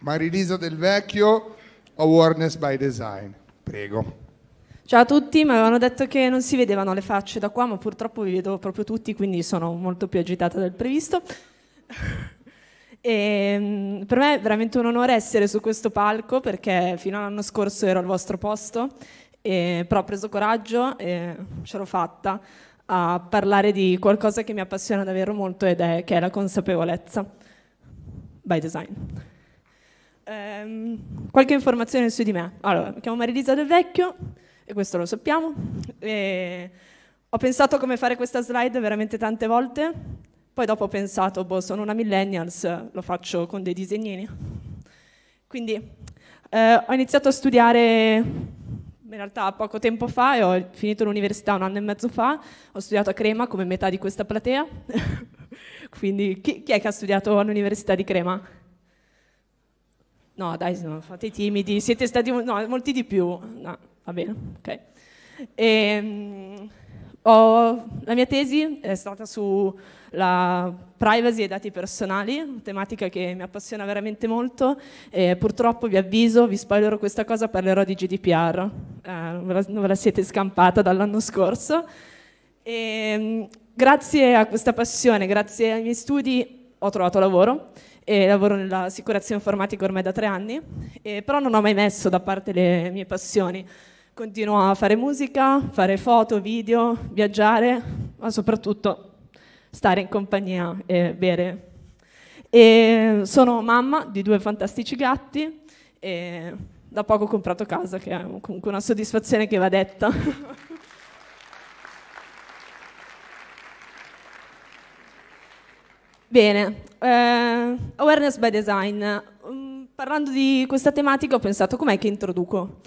Marilisa Del Vecchio, Awareness by Design. Prego. Ciao a tutti, mi avevano detto che non si vedevano le facce da qua, ma purtroppo vi vedo proprio tutti, quindi sono molto più agitata del previsto. E, ehm, per me è veramente un onore essere su questo palco perché fino all'anno scorso ero al vostro posto, e, però ho preso coraggio e ce l'ho fatta a parlare di qualcosa che mi appassiona davvero molto ed è che è la consapevolezza by design. Ehm, qualche informazione su di me. Allora, mi chiamo Marilisa Del Vecchio, e questo lo sappiamo. E ho pensato come fare questa slide veramente tante volte, poi dopo ho pensato, boh, sono una millennials, lo faccio con dei disegnini. Quindi eh, ho iniziato a studiare in realtà poco tempo fa e ho finito l'università un anno e mezzo fa, ho studiato a Crema come metà di questa platea, quindi chi, chi è che ha studiato all'università di Crema? No, dai, no, fate i timidi, siete stati no, molti di più. No, va bene, ok. E, ehm, ho, la mia tesi è stata sulla privacy e dati personali, tematica che mi appassiona veramente molto. E purtroppo vi avviso, vi spoilerò questa cosa, parlerò di GDPR, eh, non, ve la, non ve la siete scampata dall'anno scorso. E, ehm, grazie a questa passione, grazie ai miei studi, ho trovato lavoro e lavoro nella sicurezza informatica ormai da tre anni, e, però non ho mai messo da parte le mie passioni. Continuo a fare musica, fare foto, video, viaggiare, ma soprattutto stare in compagnia e bere. E sono mamma di due fantastici gatti e da poco ho comprato casa, che è comunque una soddisfazione che va detta. Bene, eh, awareness by design. Mm, parlando di questa tematica ho pensato com'è che introduco.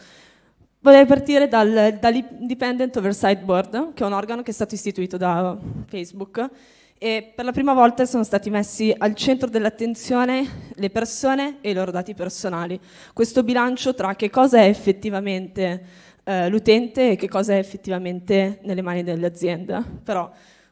Vorrei partire dal, dall'Independent Oversight Board, che è un organo che è stato istituito da Facebook e per la prima volta sono stati messi al centro dell'attenzione le persone e i loro dati personali. Questo bilancio tra che cosa è effettivamente eh, l'utente e che cosa è effettivamente nelle mani dell'azienda. Però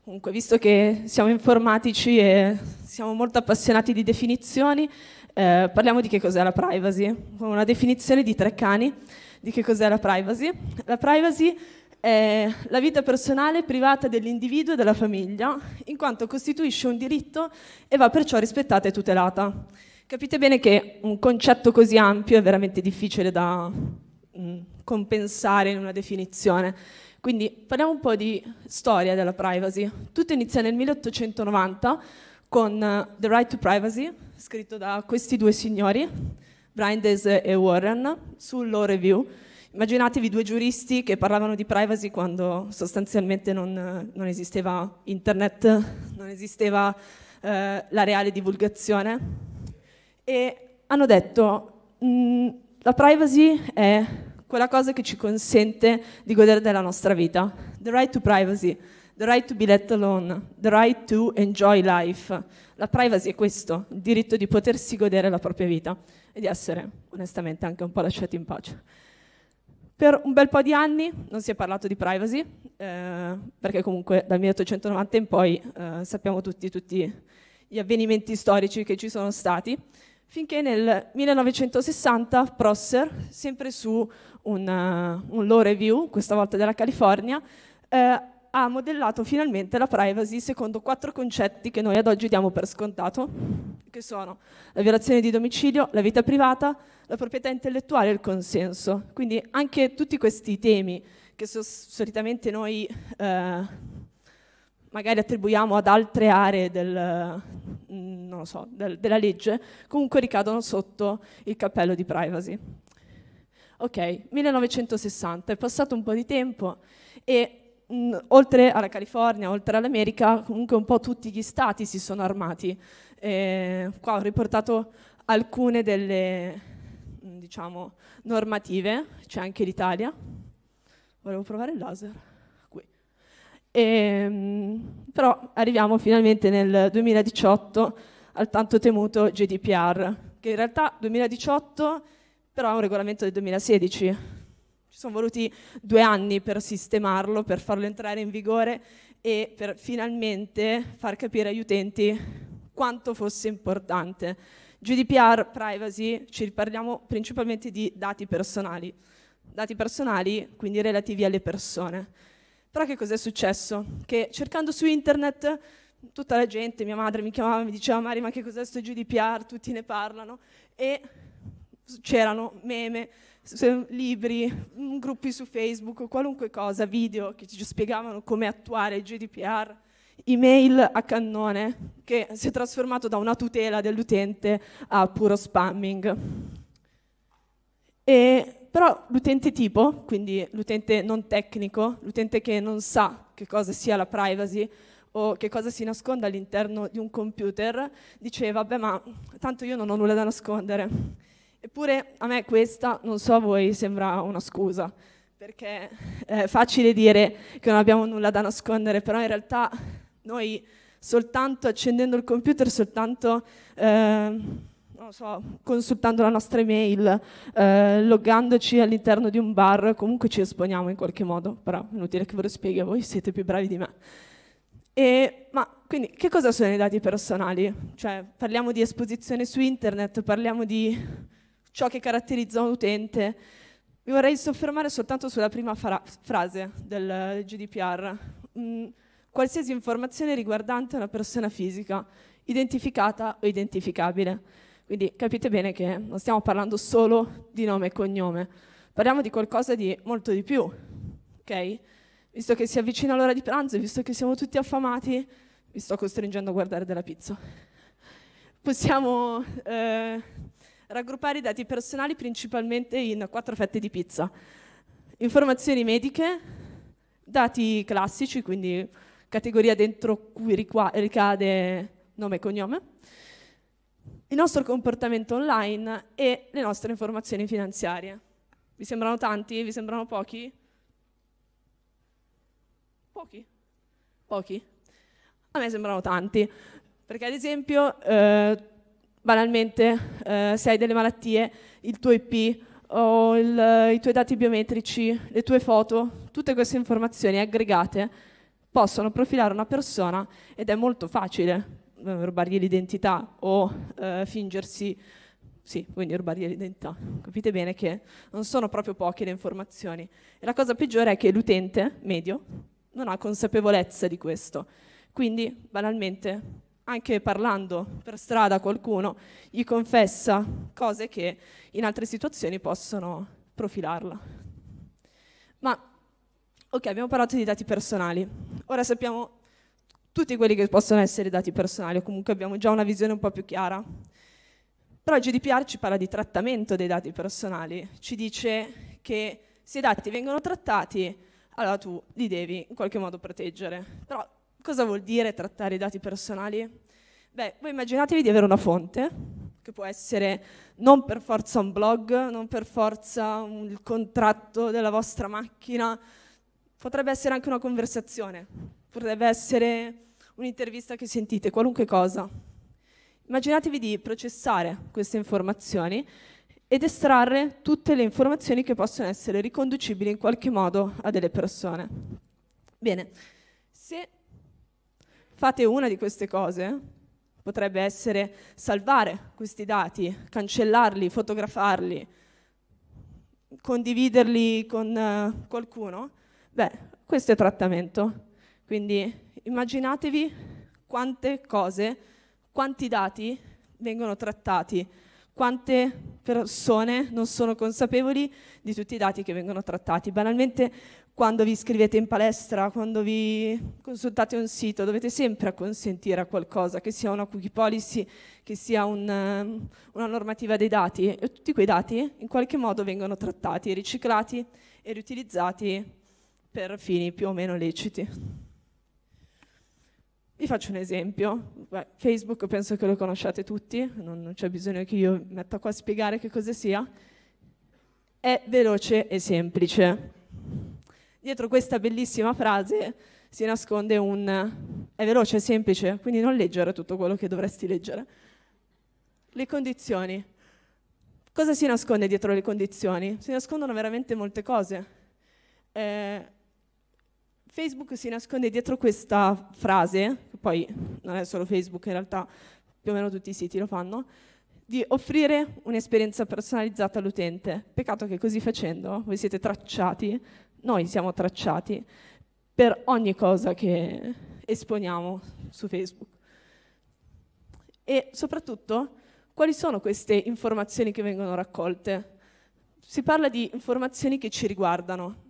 Comunque, visto che siamo informatici e siamo molto appassionati di definizioni, eh, parliamo di che cos'è la privacy, una definizione di tre cani di che cos'è la privacy. La privacy è la vita personale privata dell'individuo e della famiglia, in quanto costituisce un diritto e va perciò rispettata e tutelata. Capite bene che un concetto così ampio è veramente difficile da mh, mm, compensare in una definizione quindi parliamo un po' di storia della privacy. Tutto inizia nel 1890 con eh, The Right to Privacy, scritto da questi due signori, Brindes e Warren, sul Law Review. Immaginatevi due giuristi che parlavano di privacy quando sostanzialmente non, eh, non esisteva internet, non esisteva eh, la reale divulgazione. E hanno detto, mm, la privacy è quella cosa che ci consente di godere della nostra vita. The right to privacy, the right to be let alone, the right to enjoy life. La privacy è questo, il diritto di potersi godere la propria vita e di essere onestamente anche un po' lasciati in pace. Per un bel po' di anni non si è parlato di privacy, eh, perché comunque dal 1890 in poi eh, sappiamo tutti, tutti gli avvenimenti storici che ci sono stati finché nel 1960 Prosser, sempre su un, uh, un law review, questa volta della California, eh, ha modellato finalmente la privacy secondo quattro concetti che noi ad oggi diamo per scontato, che sono la violazione di domicilio, la vita privata, la proprietà intellettuale e il consenso. Quindi anche tutti questi temi che so solitamente noi... Eh, magari attribuiamo ad altre aree del, mm, so, del, della legge, comunque ricadono sotto il cappello di privacy. Ok, 1960, è passato un po' di tempo e mh, mm, oltre alla California, oltre all'America, comunque un po' tutti gli stati si sono armati. E qua ho riportato alcune delle diciamo, normative, c'è anche l'Italia. Volevo provare il laser. E, ehm, però arriviamo finalmente nel 2018 al tanto temuto GDPR, che in realtà 2018 però è un regolamento del 2016. Ci sono voluti due anni per sistemarlo, per farlo entrare in vigore e per finalmente far capire agli utenti quanto fosse importante. GDPR, privacy, ci riparliamo principalmente di dati personali, dati personali quindi relativi alle persone. Però che cos'è successo? Che cercando su internet tutta la gente, mia madre mi chiamava, e mi diceva Mari ma che cos'è sto GDPR, tutti ne parlano e c'erano meme, libri, gruppi su Facebook, qualunque cosa, video che ci spiegavano come attuare il GDPR, email a cannone che si è trasformato da una tutela dell'utente a puro spamming. E però l'utente tipo, quindi l'utente non tecnico, l'utente che non sa che cosa sia la privacy o che cosa si nasconde all'interno di un computer, diceva, beh ma tanto io non ho nulla da nascondere. Eppure a me questa, non so a voi, sembra una scusa, perché è facile dire che non abbiamo nulla da nascondere, però in realtà noi soltanto accendendo il computer, soltanto... Eh, non so, consultando la nostra email, eh, loggandoci all'interno di un bar, comunque ci esponiamo in qualche modo, però è inutile che ve lo spieghi, voi siete più bravi di me. E, ma quindi che cosa sono i dati personali? Cioè, parliamo di esposizione su internet, parliamo di ciò che caratterizza un utente. Mi vorrei soffermare soltanto sulla prima fra- frase del GDPR. Mm, qualsiasi informazione riguardante una persona fisica, identificata o identificabile. Quindi capite bene che non stiamo parlando solo di nome e cognome, parliamo di qualcosa di molto di più, ok? Visto che si avvicina l'ora di pranzo e visto che siamo tutti affamati, vi sto costringendo a guardare della pizza. Possiamo eh, raggruppare i dati personali principalmente in quattro fette di pizza. Informazioni mediche, dati classici, quindi categoria dentro cui ricade nome e cognome il nostro comportamento online e le nostre informazioni finanziarie. Vi sembrano tanti? Vi sembrano pochi? Pochi? Pochi? A me sembrano tanti, perché ad esempio, eh, banalmente, eh, se hai delle malattie, il tuo IP o il, i tuoi dati biometrici, le tue foto, tutte queste informazioni aggregate possono profilare una persona ed è molto facile eh, rubargli l'identità o eh, fingersi, sì, quindi rubargli l'identità. Capite bene che non sono proprio poche le informazioni. E la cosa peggiore è che l'utente medio non ha consapevolezza di questo. Quindi, banalmente, anche parlando per strada a qualcuno gli confessa cose che in altre situazioni possono profilarla. Ma ok, abbiamo parlato di dati personali. Ora sappiamo tutti quelli che possono essere dati personali o comunque abbiamo già una visione un po' più chiara. Però il GDPR ci parla di trattamento dei dati personali, ci dice che se i dati vengono trattati, allora tu li devi in qualche modo proteggere. Però cosa vuol dire trattare i dati personali? Beh, voi immaginatevi di avere una fonte, che può essere non per forza un blog, non per forza il contratto della vostra macchina, potrebbe essere anche una conversazione, potrebbe essere un'intervista che sentite, qualunque cosa. Immaginatevi di processare queste informazioni ed estrarre tutte le informazioni che possono essere riconducibili in qualche modo a delle persone. Bene, se fate una di queste cose, potrebbe essere salvare questi dati, cancellarli, fotografarli, condividerli con eh, qualcuno, beh, questo è trattamento. Quindi Immaginatevi quante cose, quanti dati vengono trattati, quante persone non sono consapevoli di tutti i dati che vengono trattati. Banalmente quando vi iscrivete in palestra, quando vi consultate un sito, dovete sempre consentire a qualcosa, che sia una cookie policy, che sia un, eh, una normativa dei dati, e tutti quei dati in qualche modo vengono trattati, riciclati e riutilizzati per fini più o meno leciti. Vi faccio un esempio, Beh, Facebook penso che lo conosciate tutti, non, non c'è bisogno che io metta qua a spiegare che cosa sia, è veloce e semplice. Dietro questa bellissima frase si nasconde un è veloce e semplice, quindi non leggere tutto quello che dovresti leggere. Le condizioni. Cosa si nasconde dietro le condizioni? Si nascondono veramente molte cose. Eh, Facebook si nasconde dietro questa frase, che poi non è solo Facebook, in realtà più o meno tutti i siti lo fanno, di offrire un'esperienza personalizzata all'utente. Peccato che così facendo voi siete tracciati, noi siamo tracciati per ogni cosa che esponiamo su Facebook. E soprattutto, quali sono queste informazioni che vengono raccolte? Si parla di informazioni che ci riguardano,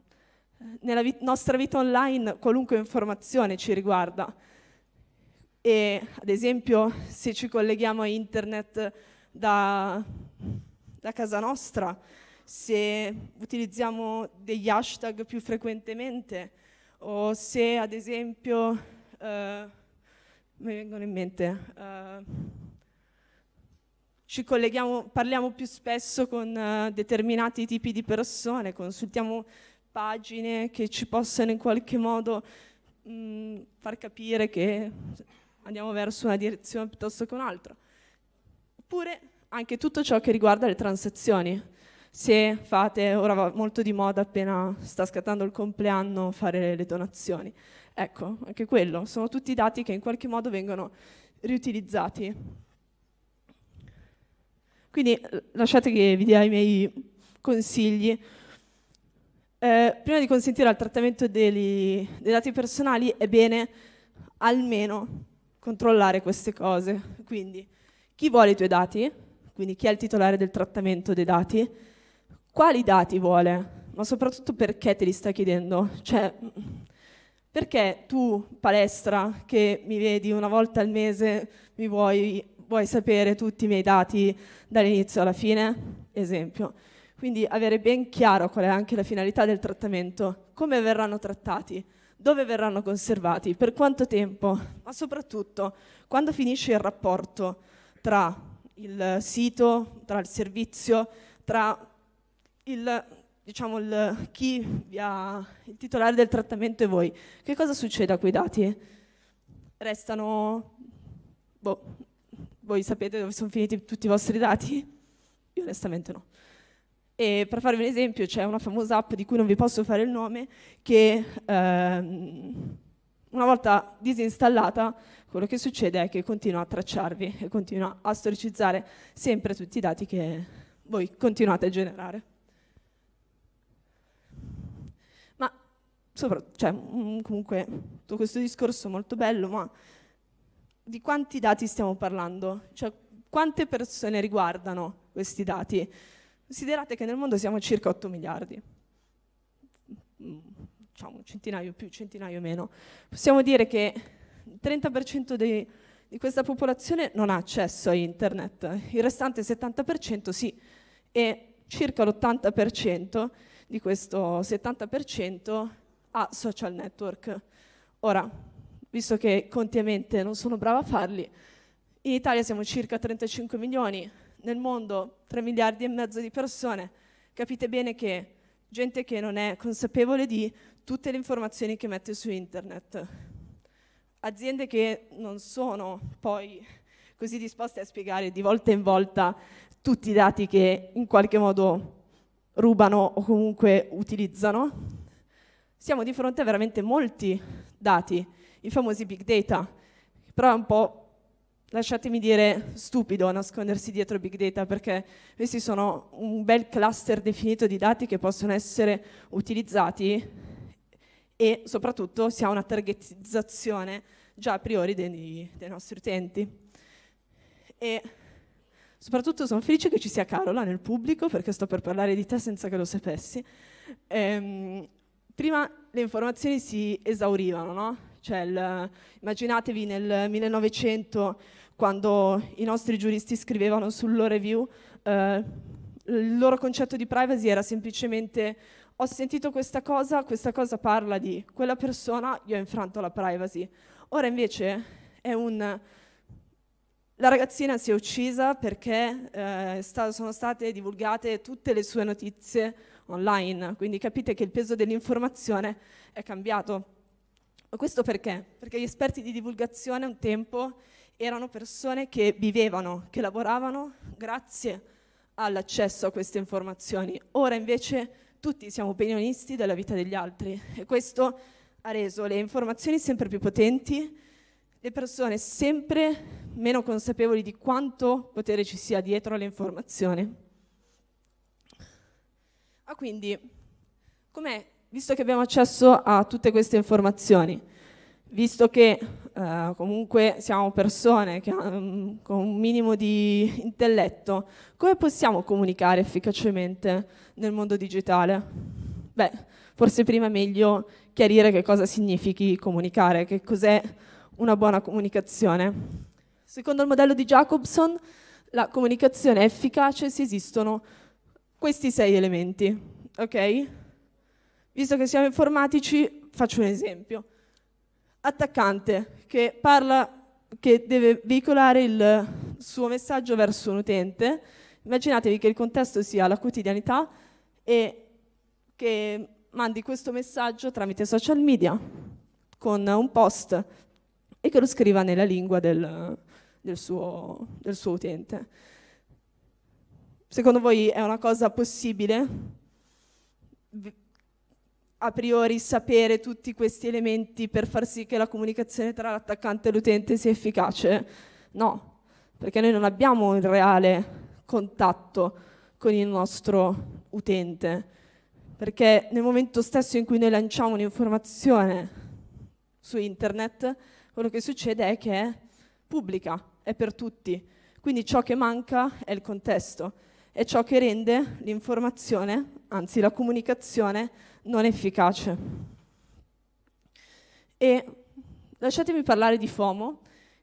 nella vit- nostra vita online qualunque informazione ci riguarda. E ad esempio se ci colleghiamo a internet da, da casa nostra, se utilizziamo degli hashtag più frequentemente o se ad esempio, eh, mi vengono in mente, eh, ci colleghiamo, parliamo più spesso con eh, determinati tipi di persone, consultiamo pagine che ci possano in qualche modo mh, mm, far capire che andiamo verso una direzione piuttosto che un'altra. Oppure anche tutto ciò che riguarda le transazioni. Se fate, ora va molto di moda appena sta scattando il compleanno, fare le donazioni. Ecco, anche quello, sono tutti dati che in qualche modo vengono riutilizzati. Quindi lasciate che vi dia i miei consigli. Eh, prima di consentire al trattamento dei, dei dati personali è bene almeno controllare queste cose. Quindi chi vuole i tuoi dati, quindi chi è il titolare del trattamento dei dati, quali dati vuole, ma soprattutto perché te li sta chiedendo. Cioè, perché tu, palestra, che mi vedi una volta al mese, mi vuoi, vuoi sapere tutti i miei dati dall'inizio alla fine? Esempio. Quindi avere ben chiaro qual è anche la finalità del trattamento, come verranno trattati, dove verranno conservati, per quanto tempo, ma soprattutto quando finisce il rapporto tra il sito, tra il servizio, tra il, diciamo, il, chi ha, il titolare del trattamento e voi. Che cosa succede a quei dati? Restano, boh, voi sapete dove sono finiti tutti i vostri dati? Io onestamente no. E per farvi un esempio, c'è una famosa app di cui non vi posso fare il nome, che ehm, una volta disinstallata, quello che succede è che continua a tracciarvi e continua a storicizzare sempre tutti i dati che voi continuate a generare. Ma sopra, cioè, mm, comunque tutto questo discorso è molto bello, ma di quanti dati stiamo parlando? Cioè, quante persone riguardano questi dati? Considerate che nel mondo siamo circa 8 miliardi, diciamo un centinaio più, centinaio meno. Possiamo dire che il 30% dei, di questa popolazione non ha accesso a internet, il restante 70% sì, e circa l'80% di questo 70% ha social network. Ora, visto che conti e mente non sono brava a farli, in Italia siamo circa 35 milioni, nel mondo 3 miliardi e mezzo di persone, capite bene che gente che non è consapevole di tutte le informazioni che mette su internet, aziende che non sono poi così disposte a spiegare di volta in volta tutti i dati che in qualche modo rubano o comunque utilizzano, siamo di fronte a veramente molti dati, i famosi big data, però è un po' lasciatemi dire, stupido nascondersi dietro big data perché questi sono un bel cluster definito di dati che possono essere utilizzati e soprattutto si ha una targetizzazione già a priori dei, dei nostri utenti. E soprattutto sono felice che ci sia Carola nel pubblico perché sto per parlare di te senza che lo sapessi. Ehm, prima le informazioni si esaurivano, no? Cioè, il, immaginatevi nel 1900 quando i nostri giuristi scrivevano sul loro review, eh, il loro concetto di privacy era semplicemente ho sentito questa cosa, questa cosa parla di quella persona, io ho infranto la privacy. Ora invece è un... La ragazzina si è uccisa perché eh, sta, sono state divulgate tutte le sue notizie online, quindi capite che il peso dell'informazione è cambiato. questo perché? Perché gli esperti di divulgazione un tempo erano persone che vivevano, che lavoravano grazie all'accesso a queste informazioni. Ora invece tutti siamo opinionisti della vita degli altri e questo ha reso le informazioni sempre più potenti, le persone sempre meno consapevoli di quanto potere ci sia dietro alle informazioni. Ma ah, quindi, com'è, visto che abbiamo accesso a tutte queste informazioni, visto che eh, comunque siamo persone che, um, con un minimo di intelletto, come possiamo comunicare efficacemente nel mondo digitale? Beh, forse prima è meglio chiarire che cosa significhi comunicare, che cos'è una buona comunicazione. Secondo il modello di Jacobson, la comunicazione è efficace se esistono questi sei elementi, ok? Visto che siamo informatici, faccio un esempio attaccante che parla, che deve veicolare il suo messaggio verso un utente. Immaginatevi che il contesto sia la quotidianità e che mandi questo messaggio tramite social media con un post e che lo scriva nella lingua del, del, suo, del suo utente. Secondo voi è una cosa possibile? a priori sapere tutti questi elementi per far sì che la comunicazione tra l'attaccante e l'utente sia efficace? No, perché noi non abbiamo un reale contatto con il nostro utente, perché nel momento stesso in cui noi lanciamo un'informazione su internet, quello che succede è che è pubblica, è per tutti. Quindi ciò che manca è il contesto è ciò che rende l'informazione, anzi la comunicazione, non efficace. E lasciatemi parlare di FOMO,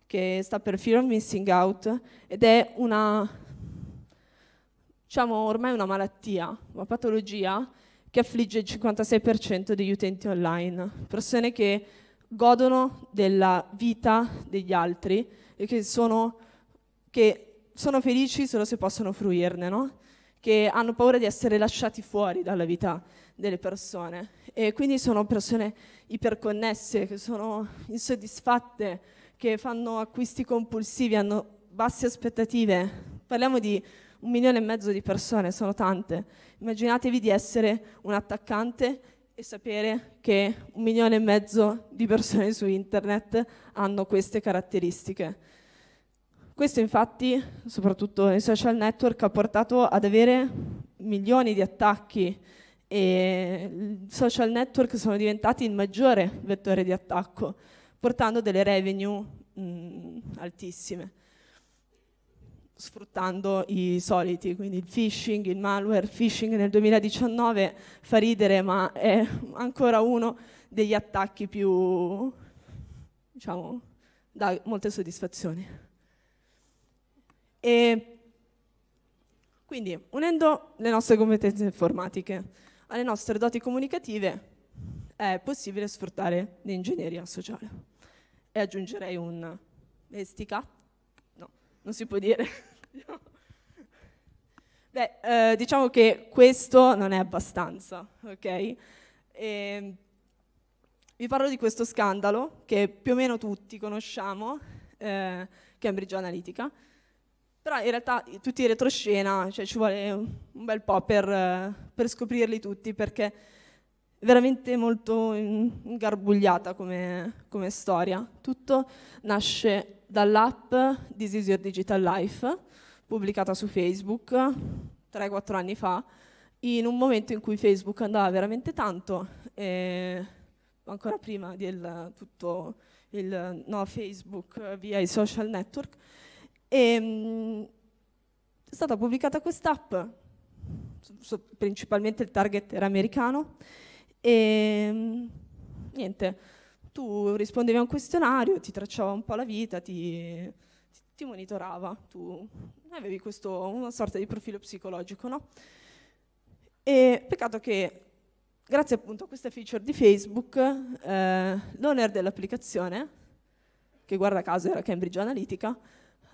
che sta per Fear of Missing Out, ed è una, diciamo ormai una malattia, una patologia che affligge il 56% degli utenti online, persone che godono della vita degli altri e che sono che sono felici solo se possono fruirne, no? che hanno paura di essere lasciati fuori dalla vita delle persone e quindi sono persone iperconnesse, che sono insoddisfatte, che fanno acquisti compulsivi, hanno basse aspettative. Parliamo di un milione e mezzo di persone, sono tante. Immaginatevi di essere un attaccante e sapere che un milione e mezzo di persone su internet hanno queste caratteristiche. Questo infatti, soprattutto nei social network, ha portato ad avere milioni di attacchi e i social network sono diventati il maggiore vettore di attacco, portando delle revenue mh, mm, altissime, sfruttando i soliti, quindi il phishing, il malware. Phishing nel 2019 fa ridere, ma è ancora uno degli attacchi più, diciamo, da molte soddisfazioni. E quindi, unendo le nostre competenze informatiche alle nostre doti comunicative, è possibile sfruttare l'ingegneria sociale. E aggiungerei un estica? No, non si può dire. Beh, eh, diciamo che questo non è abbastanza, ok? E vi parlo di questo scandalo che più o meno tutti conosciamo, eh, Cambridge Analytica, però in realtà tutti i retroscena, cioè ci vuole un bel po' per, per scoprirli tutti, perché è veramente molto ingarbugliata come, come storia. Tutto nasce dall'app This is Your Digital Life, pubblicata su Facebook 3-4 anni fa, in un momento in cui Facebook andava veramente tanto, ancora prima del tutto il no, Facebook via i social network, e, ehm, è stata pubblicata questa quest'app, principalmente il target era americano, e ehm, niente, tu rispondevi a un questionario, ti tracciava un po' la vita, ti, ti monitorava, tu avevi questo, una sorta di profilo psicologico, no? E peccato che grazie appunto a questa feature di Facebook, eh, l'owner dell'applicazione, che guarda caso era Cambridge Analytica,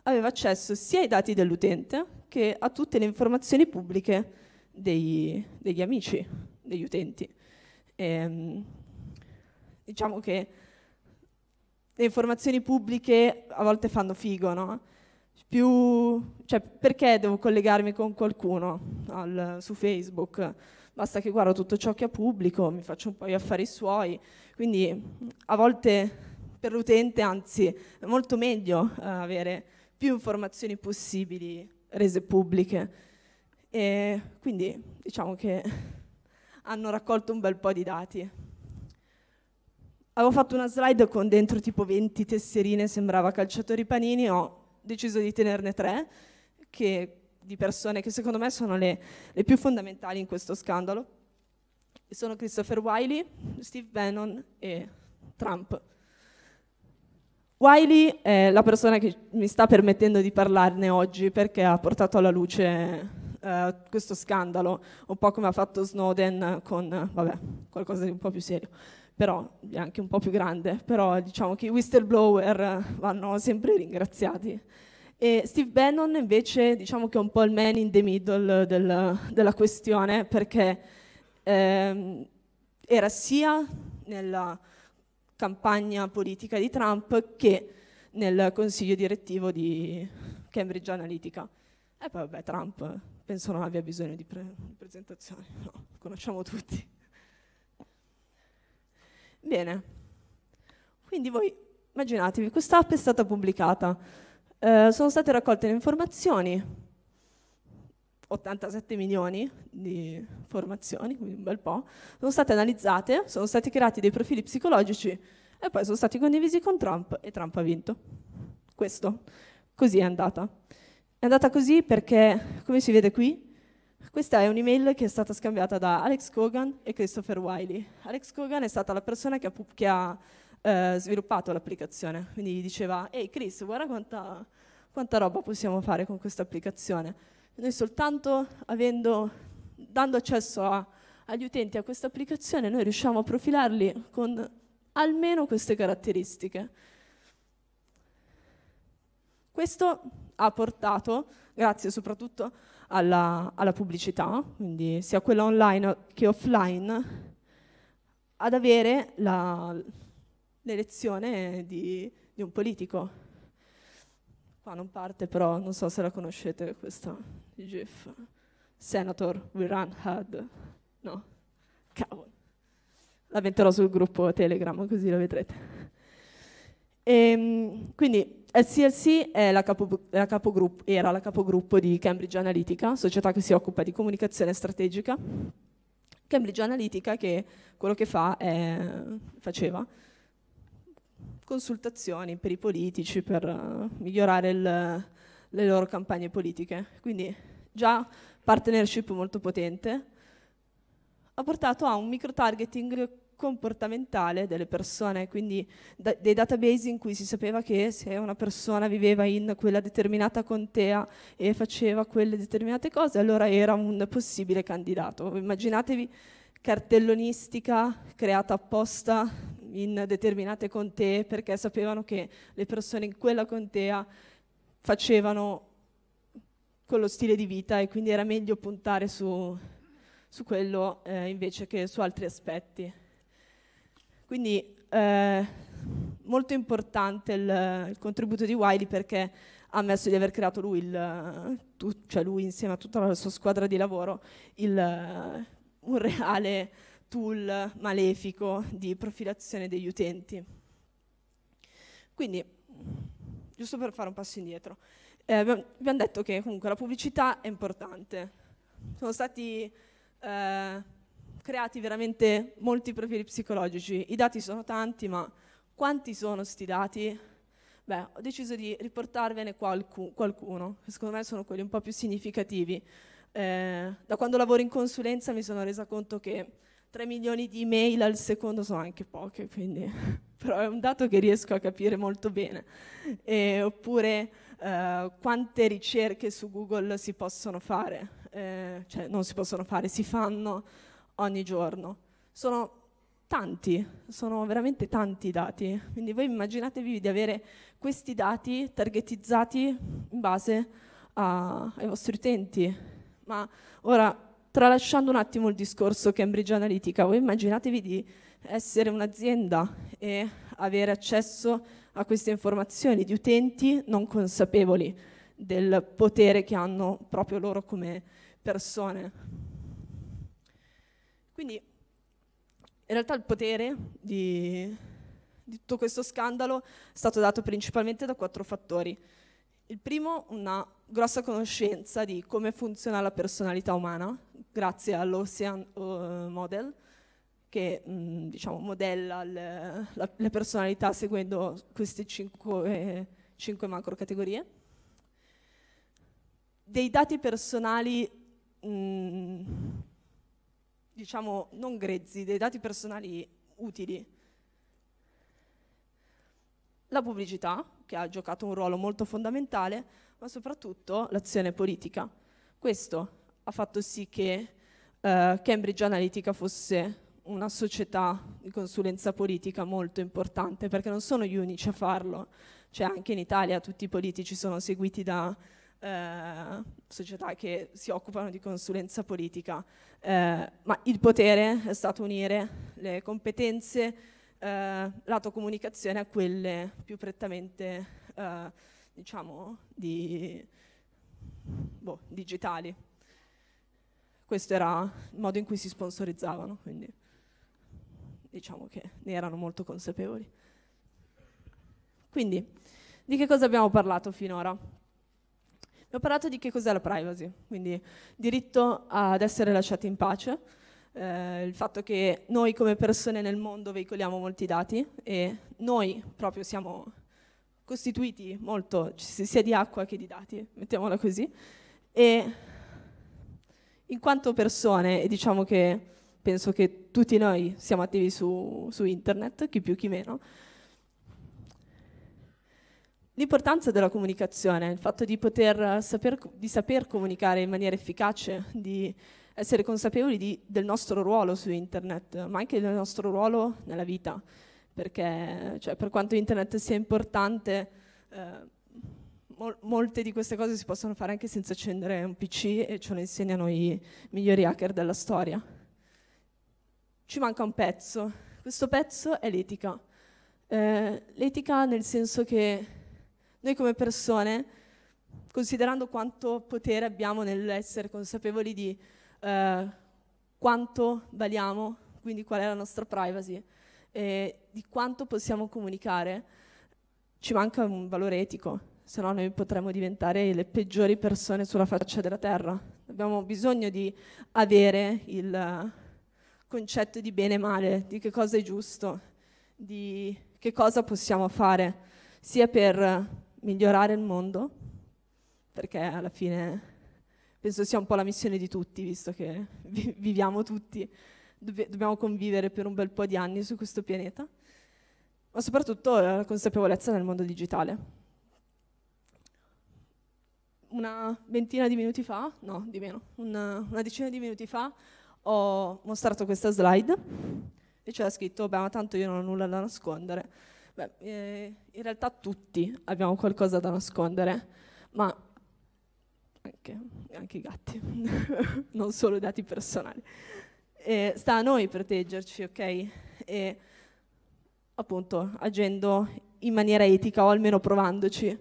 aveva accesso sia ai dati dell'utente che a tutte le informazioni pubbliche dei, degli amici, degli utenti. E, ehm, diciamo che le informazioni pubbliche a volte fanno figo, no? Più, cioè, perché devo collegarmi con qualcuno al, su Facebook? Basta che guardo tutto ciò che è pubblico, mi faccio un po' gli affari suoi. Quindi a volte per l'utente, anzi, è molto meglio eh, avere più informazioni possibili rese pubbliche. E quindi diciamo che hanno raccolto un bel po' di dati. Avevo fatto una slide con dentro tipo 20 tesserine, sembrava calciatori panini, ho deciso di tenerne tre, che, di persone che secondo me sono le, le più fondamentali in questo scandalo. Sono Christopher Wiley, Steve Bannon e Trump. Wiley è la persona che mi sta permettendo di parlarne oggi perché ha portato alla luce eh, questo scandalo, un po' come ha fatto Snowden con, vabbè, qualcosa di un po' più serio però è anche un po' più grande, però diciamo che i whistleblower vanno sempre ringraziati. E Steve Bannon invece diciamo che è un po' il man in the middle del, della questione perché ehm, era sia nella, campagna politica di Trump che nel consiglio direttivo di Cambridge Analytica. E poi vabbè, Trump penso non abbia bisogno di, pre di presentazioni, no, conosciamo tutti. Bene, quindi voi immaginatevi, questa app è stata pubblicata, eh, sono state raccolte le informazioni, 87 milioni di formazioni, quindi un bel po', sono state analizzate, sono stati creati dei profili psicologici e poi sono stati condivisi con Trump e Trump ha vinto. Questo, così è andata. È andata così perché, come si vede qui, questa è un'email che è stata scambiata da Alex Kogan e Christopher Wiley. Alex Kogan è stata la persona che ha, che ha eh, sviluppato l'applicazione, quindi diceva, ehi Chris, guarda quanta, quanta roba possiamo fare con questa applicazione. Noi soltanto avendo, dando accesso a, agli utenti a questa applicazione, noi riusciamo a profilarli con almeno queste caratteristiche. Questo ha portato, grazie soprattutto alla, alla pubblicità, quindi sia quella online che offline, ad avere l'elezione di, di un politico Qua non parte però, non so se la conoscete questa di Senator, we run hard. No, cavolo. La metterò sul gruppo Telegram così la vedrete. E, ehm, quindi SCLC la capo, la capogruppo, era la capogruppo di Cambridge Analytica, società che si occupa di comunicazione strategica. Cambridge Analytica che quello che fa è, faceva consultazioni per i politici per uh, migliorare il, le loro campagne politiche. Quindi già partnership molto potente ha portato a un micro-targeting comportamentale delle persone, quindi da, dei database in cui si sapeva che se una persona viveva in quella determinata contea e faceva quelle determinate cose, allora era un possibile candidato. Immaginatevi cartellonistica creata apposta in determinate contee perché sapevano che le persone in quella contea facevano quello stile di vita e quindi era meglio puntare su, su quello eh, invece che su altri aspetti. Quindi eh, molto importante il, il, contributo di Wiley perché ha ammesso di aver creato lui, il, tu, cioè lui insieme a tutta la sua squadra di lavoro, il, eh, un reale tool malefico di profilazione degli utenti. Quindi, giusto per fare un passo indietro, eh, abbiamo detto che comunque la pubblicità è importante. Sono stati eh, creati veramente molti profili psicologici, i dati sono tanti, ma quanti sono questi dati? Beh, ho deciso di riportarvene qualcu- qualcuno, che secondo me sono quelli un po' più significativi. Eh, da quando lavoro in consulenza mi sono resa conto che 3 milioni di email al secondo sono anche poche, quindi, però è un dato che riesco a capire molto bene. E, oppure eh, quante ricerche su Google si possono fare, eh, cioè non si possono fare, si fanno ogni giorno. Sono tanti, sono veramente tanti i dati, quindi voi immaginatevi di avere questi dati targetizzati in base a, ai vostri utenti. Ma ora tralasciando un attimo il discorso Cambridge Analytica, voi immaginatevi di essere un'azienda e avere accesso a queste informazioni di utenti non consapevoli del potere che hanno proprio loro come persone. Quindi in realtà il potere di, di tutto questo scandalo è stato dato principalmente da quattro fattori. Il primo, una grossa conoscenza di come funziona la personalità umana grazie all'Ocean uh, Model che mh, mm, diciamo, modella le, la, le, personalità seguendo queste cinque, eh, cinque macro categorie. Dei dati personali, mh, mm, diciamo, non grezzi, dei dati personali utili. La pubblicità, che ha giocato un ruolo molto fondamentale, ma soprattutto l'azione politica. Questo ha fatto sì che eh, Cambridge Analytica fosse una società di consulenza politica molto importante, perché non sono gli unici a farlo, cioè anche in Italia tutti i politici sono seguiti da eh, società che si occupano di consulenza politica, eh, ma il potere è stato unire le competenze eh, lato comunicazione a quelle più prettamente eh, diciamo, di, boh, digitali. Questo era il modo in cui si sponsorizzavano, quindi diciamo che ne erano molto consapevoli. Quindi, di che cosa abbiamo parlato finora? Abbiamo parlato di che cos'è la privacy, quindi diritto ad essere lasciati in pace, eh, il fatto che noi come persone nel mondo veicoliamo molti dati e noi proprio siamo costituiti molto sia di acqua che di dati, mettiamola così, e in quanto persone, e diciamo che penso che tutti noi siamo attivi su, su internet, chi più chi meno, L'importanza della comunicazione, il fatto di poter saper, di saper, comunicare in maniera efficace, di essere consapevoli di, del nostro ruolo su internet, ma anche del nostro ruolo nella vita perché cioè, per quanto internet sia importante, eh, mol- molte di queste cose si possono fare anche senza accendere un PC e ce lo insegnano i migliori hacker della storia. Ci manca un pezzo, questo pezzo è l'etica. Eh, l'etica nel senso che noi come persone, considerando quanto potere abbiamo nell'essere consapevoli di eh, quanto valiamo, quindi qual è la nostra privacy, eh, di quanto possiamo comunicare, ci manca un valore etico, se no noi potremmo diventare le peggiori persone sulla faccia della terra. Abbiamo bisogno di avere il eh, concetto di bene e male, di che cosa è giusto, di che cosa possiamo fare, sia per migliorare il mondo, perché alla fine penso sia un po' la missione di tutti, visto che vi- viviamo tutti dobbiamo convivere per un bel po' di anni su questo pianeta, ma soprattutto eh, la consapevolezza nel mondo digitale. Una ventina di minuti fa, no, di meno, una, una decina di minuti fa ho mostrato questa slide e c'era scritto, beh, ma tanto io non ho nulla da nascondere. Beh, eh, in realtà tutti abbiamo qualcosa da nascondere, ma anche, anche i gatti, non solo i dati personali eh, sta a noi proteggerci, ok? E appunto agendo in maniera etica o almeno provandoci.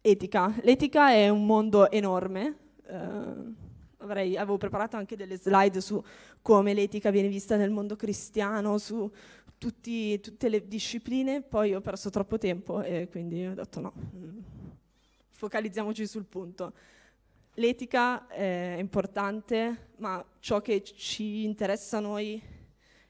Etica. L'etica è un mondo enorme. Eh, avrei, avevo preparato anche delle slide su come l'etica viene vista nel mondo cristiano, su tutti, tutte le discipline, poi ho perso troppo tempo e quindi ho detto no, mm. focalizziamoci sul punto. L'etica eh, è importante, ma ciò che ci interessa a noi,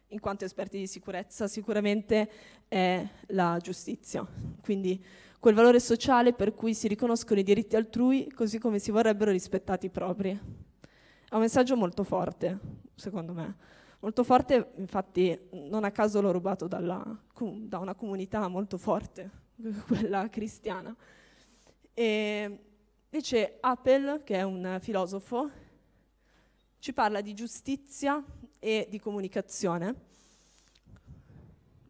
in quanto esperti di sicurezza, sicuramente è la giustizia. Quindi quel valore sociale per cui si riconoscono i diritti altrui così come si vorrebbero rispettati i propri. È un messaggio molto forte, secondo me. Molto forte, infatti, non a caso l'ho rubato dalla, da una comunità molto forte, quella cristiana. E Invece Appel, che è un filosofo, ci parla di giustizia e di comunicazione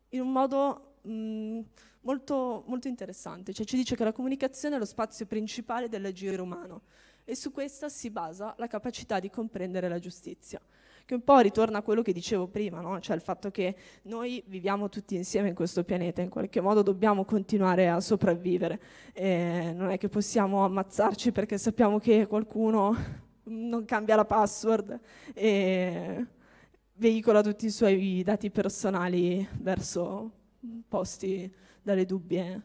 in un modo mh, mm, molto, molto, interessante, cioè ci dice che la comunicazione è lo spazio principale dell'agire umano e su questa si basa la capacità di comprendere la giustizia che un po' ritorna a quello che dicevo prima, no? cioè il fatto che noi viviamo tutti insieme in questo pianeta, in qualche modo dobbiamo continuare a sopravvivere, eh, non è che possiamo ammazzarci perché sappiamo che qualcuno non cambia la password e veicola tutti i suoi dati personali verso posti dalle dubbie,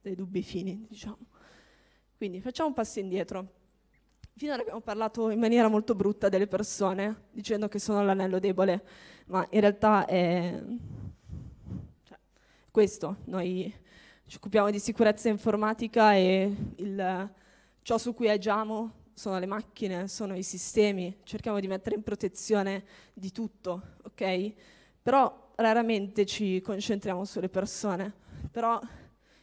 dai dubbi fini, diciamo. Quindi facciamo un passo indietro. Finora abbiamo parlato in maniera molto brutta delle persone, dicendo che sono l'anello debole, ma in realtà è cioè, questo. Noi ci occupiamo di sicurezza informatica e il, ciò su cui agiamo sono le macchine, sono i sistemi, cerchiamo di mettere in protezione di tutto, ok? Però raramente ci concentriamo sulle persone. Però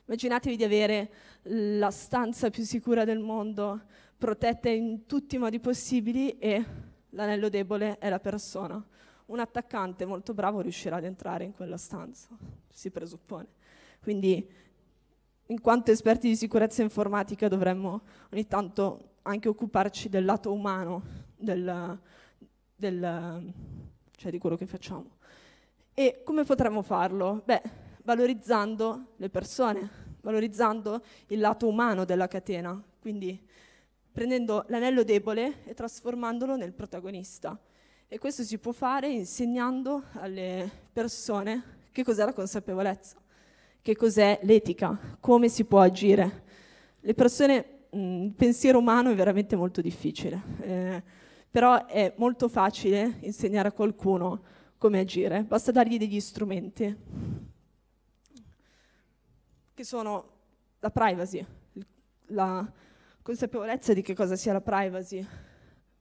immaginatevi di avere la stanza più sicura del mondo protette in tutti i modi possibili e l'anello debole è la persona. Un attaccante molto bravo riuscirà ad entrare in quella stanza, si presuppone. Quindi, in quanto esperti di sicurezza informatica, dovremmo ogni tanto anche occuparci del lato umano, del, del, cioè di quello che facciamo. E come potremmo farlo? Beh, valorizzando le persone, valorizzando il lato umano della catena. Quindi prendendo l'anello debole e trasformandolo nel protagonista. E questo si può fare insegnando alle persone che cos'è la consapevolezza, che cos'è l'etica, come si può agire. Le persone, mh, mm, il pensiero umano è veramente molto difficile, eh, però è molto facile insegnare a qualcuno come agire, basta dargli degli strumenti, che sono la privacy, la, consapevolezza di che cosa sia la privacy,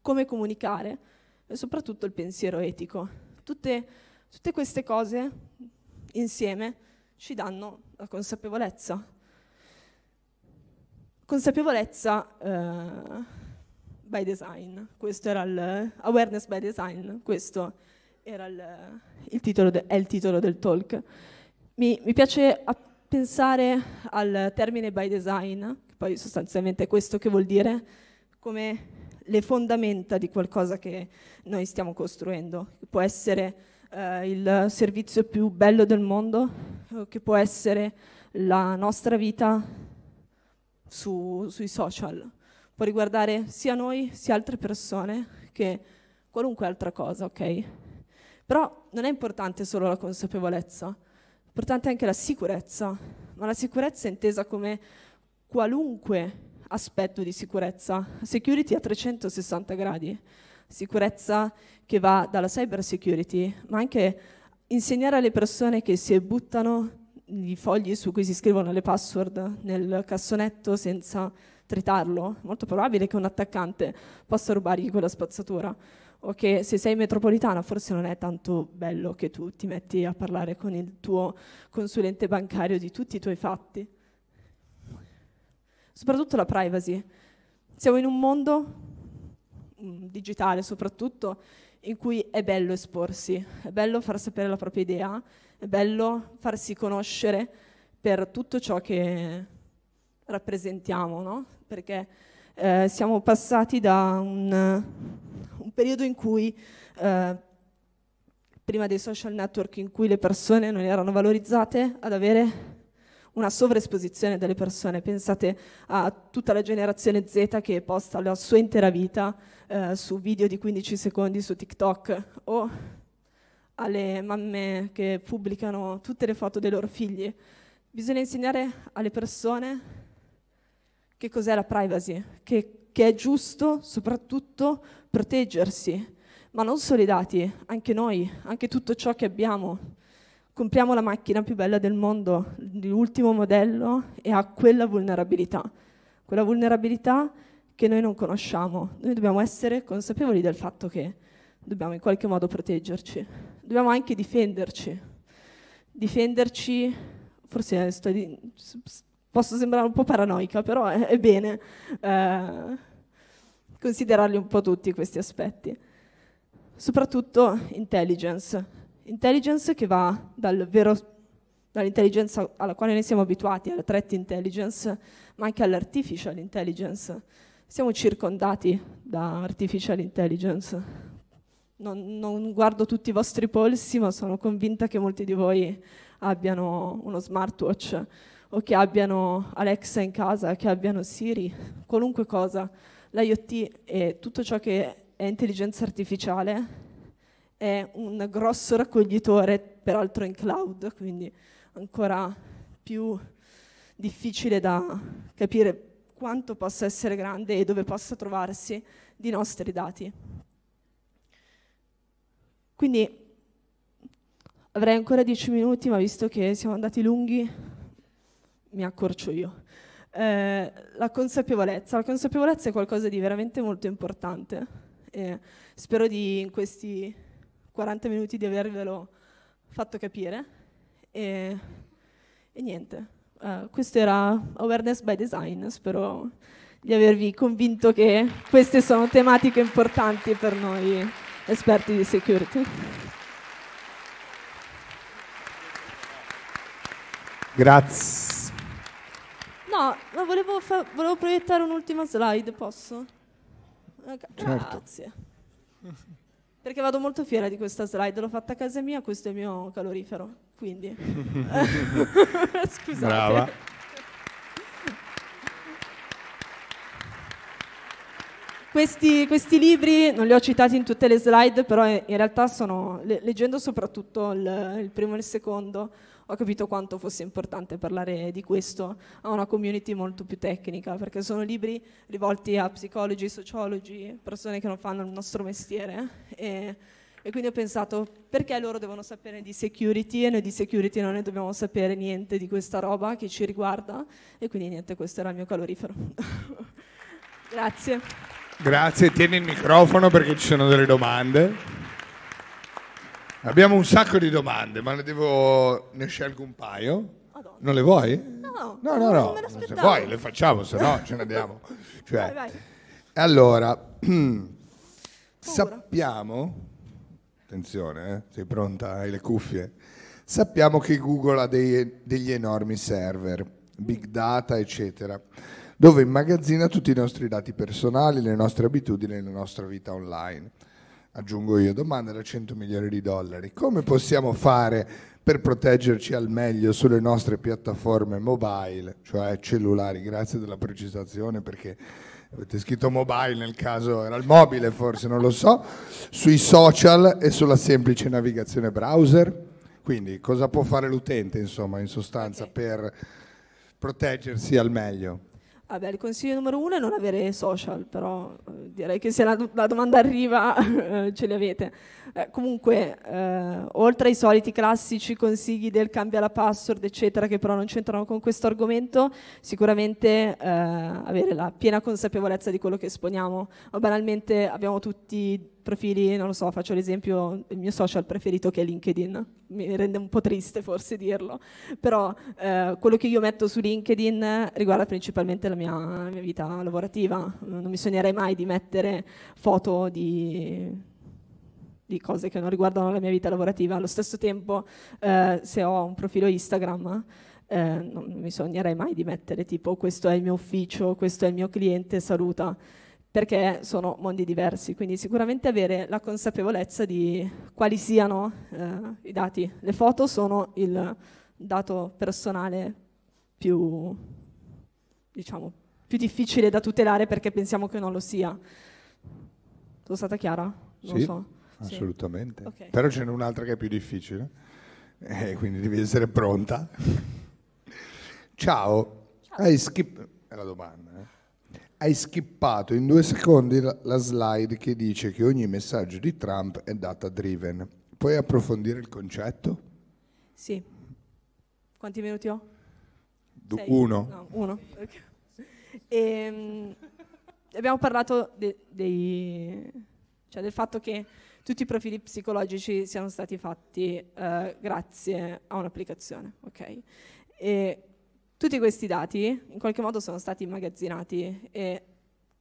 come comunicare e soprattutto il pensiero etico. Tutte, tutte queste cose insieme ci danno la consapevolezza. Consapevolezza eh, by design, questo era il awareness by design, questo era il, il titolo de, è il titolo del talk. Mi, mi piace pensare al termine by design poi sostanzialmente questo che vuol dire come le fondamenta di qualcosa che noi stiamo costruendo, che può essere eh, il servizio più bello del mondo, eh, che può essere la nostra vita su, sui social, può riguardare sia noi sia altre persone che qualunque altra cosa, ok? Però non è importante solo la consapevolezza, è importante anche la sicurezza, ma la sicurezza è intesa come qualunque aspetto di sicurezza, security a 360 gradi, sicurezza che va dalla cyber security, ma anche insegnare alle persone che si buttano i fogli su cui si scrivono le password nel cassonetto senza tritarlo, è molto probabile che un attaccante possa rubargli quella spazzatura o che se sei metropolitana forse non è tanto bello che tu ti metti a parlare con il tuo consulente bancario di tutti i tuoi fatti soprattutto la privacy. Siamo in un mondo mm, digitale soprattutto in cui è bello esporsi, è bello far sapere la propria idea, è bello farsi conoscere per tutto ciò che rappresentiamo, no? perché eh, siamo passati da un, un periodo in cui, eh, prima dei social network, in cui le persone non erano valorizzate, ad avere una sovraesposizione delle persone. Pensate a tutta la generazione Z che posta la sua intera vita eh, su video di 15 secondi su TikTok o alle mamme che pubblicano tutte le foto dei loro figli. Bisogna insegnare alle persone che cos'è la privacy, che, che è giusto soprattutto proteggersi, ma non solo i dati, anche noi, anche tutto ciò che abbiamo compriamo la macchina più bella del mondo, l'ultimo modello, e ha quella vulnerabilità. Quella vulnerabilità che noi non conosciamo. Noi dobbiamo essere consapevoli del fatto che dobbiamo in qualche modo proteggerci. Dobbiamo anche difenderci. Difenderci, forse di, posso sembrare un po' paranoica, però è, è bene eh, considerarli un po' tutti questi aspetti. Soprattutto intelligence intelligence che va dal vero, dall'intelligenza alla quale noi siamo abituati, alla threat intelligence, ma anche all'artificial intelligence. Siamo circondati da artificial intelligence. Non, non guardo tutti i vostri polsi, ma sono convinta che molti di voi abbiano uno smartwatch o che abbiano Alexa in casa, che abbiano Siri, qualunque cosa. L'IoT e tutto ciò che è intelligenza artificiale è un grosso raccoglitore, peraltro in cloud, quindi ancora più difficile da capire quanto possa essere grande e dove possa trovarsi di nostri dati. Quindi avrei ancora dieci minuti, ma visto che siamo andati lunghi, mi accorcio io. Eh, la consapevolezza. La consapevolezza è qualcosa di veramente molto importante. Eh, spero di in questi 40 minuti di avervelo fatto capire. E, e niente, uh, questo era Awareness by Design, spero di avervi convinto che queste sono tematiche importanti per noi esperti di security. Grazie. No, ma volevo, fa- volevo proiettare un'ultima slide, posso? Okay. Certo. Grazie perché vado molto fiera di questa slide, l'ho fatta a casa mia, questo è il mio calorifero, quindi scusate. Brava. Questi, questi, libri non li ho citati in tutte le slide, però eh, in realtà sono, leggendo soprattutto il, il primo e il secondo, ho capito quanto fosse importante parlare di questo a una community molto più tecnica, perché sono libri rivolti a psicologi, sociologi, persone che non fanno il nostro mestiere. E, e quindi ho pensato perché loro devono sapere di security e noi di security non ne dobbiamo sapere niente di questa roba che ci riguarda e quindi niente questo era il mio calorifero grazie grazie tieni il microfono perché ci sono delle domande Abbiamo un sacco di domande, ma ne devo. ne scelgo un paio. Madonna. Non le vuoi? No, no, no. no. Se vuoi le facciamo, se no ce ne andiamo. Cioè, vai, vai. Allora, sappiamo. Attenzione, eh? sei pronta? Hai le cuffie? Sappiamo che Google ha dei, degli enormi server, mm. big data, eccetera, dove immagazzina tutti i nostri dati personali, le nostre abitudini la nostra vita online aggiungo io, domanda da 100 milioni di dollari. Come possiamo fare per proteggerci al meglio sulle nostre piattaforme mobile, cioè cellulari? Grazie della precisazione perché avete scritto mobile nel caso era il mobile forse, non lo so, sui social e sulla semplice navigazione browser. Quindi cosa può fare l'utente, insomma, in sostanza per proteggersi al meglio? Vabbè, il consiglio numero uno è non avere social, però eh, direi che se la, la domanda arriva eh, ce li avete. Eh, comunque, eh, oltre ai soliti classici consigli del cambia la password, eccetera, che però non c'entrano con questo argomento, sicuramente eh, avere la piena consapevolezza di quello che esponiamo. Ma banalmente abbiamo tutti profili, non lo so, faccio l'esempio, il mio social preferito che è LinkedIn, mi rende un po' triste forse dirlo, però eh, quello che io metto su LinkedIn riguarda principalmente la mia, la mia vita lavorativa, non mi sognerei mai di mettere foto di di cose che non riguardano la mia vita lavorativa. Allo stesso tempo, eh, se ho un profilo Instagram, eh, non mi sognerei mai di mettere tipo questo è il mio ufficio, questo è il mio cliente, saluta, perché sono mondi diversi. Quindi sicuramente avere la consapevolezza di quali siano eh, i dati. Le foto sono il dato personale più, diciamo, più difficile da tutelare perché pensiamo che non lo sia. Sono stata chiara? Non sì. so assolutamente. Okay. Però ce n'è un'altra che è più difficile, eh, quindi devi essere pronta. Ciao, hai skip... è la domanda. Eh? Hai skippato in due secondi la, slide che dice che ogni messaggio di Trump è data driven. Puoi approfondire il concetto? Sì. Quanti minuti ho? Du- uno. No, uno. E, ehm, abbiamo parlato de- dei, cioè del fatto che tutti i profili psicologici siano stati fatti eh, grazie a un'applicazione. Okay? E tutti questi dati in qualche modo sono stati immagazzinati e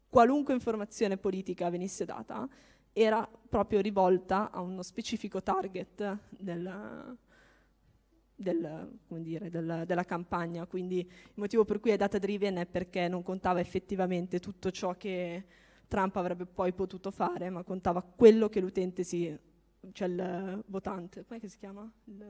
qualunque informazione politica venisse data era proprio rivolta a uno specifico target del, del, dire, del, della campagna. Quindi il motivo per cui è data driven è perché non contava effettivamente tutto ciò che Trump avrebbe poi potuto fare, ma contava quello che l'utente si... cioè il votante, come si chiama? Il,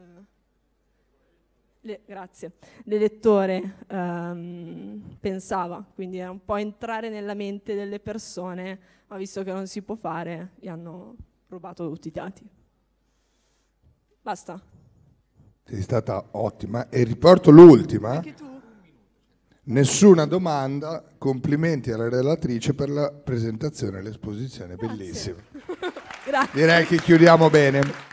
le, grazie, l'elettore um, pensava, quindi era un po' entrare nella mente delle persone, ma visto che non si può fare, gli hanno rubato tutti i dati. Basta. Sei stata ottima. E riporto l'ultima. Anche tu. Nessuna domanda, complimenti alla relatrice per la presentazione e l'esposizione, Grazie. bellissima. Grazie. Direi che chiudiamo bene.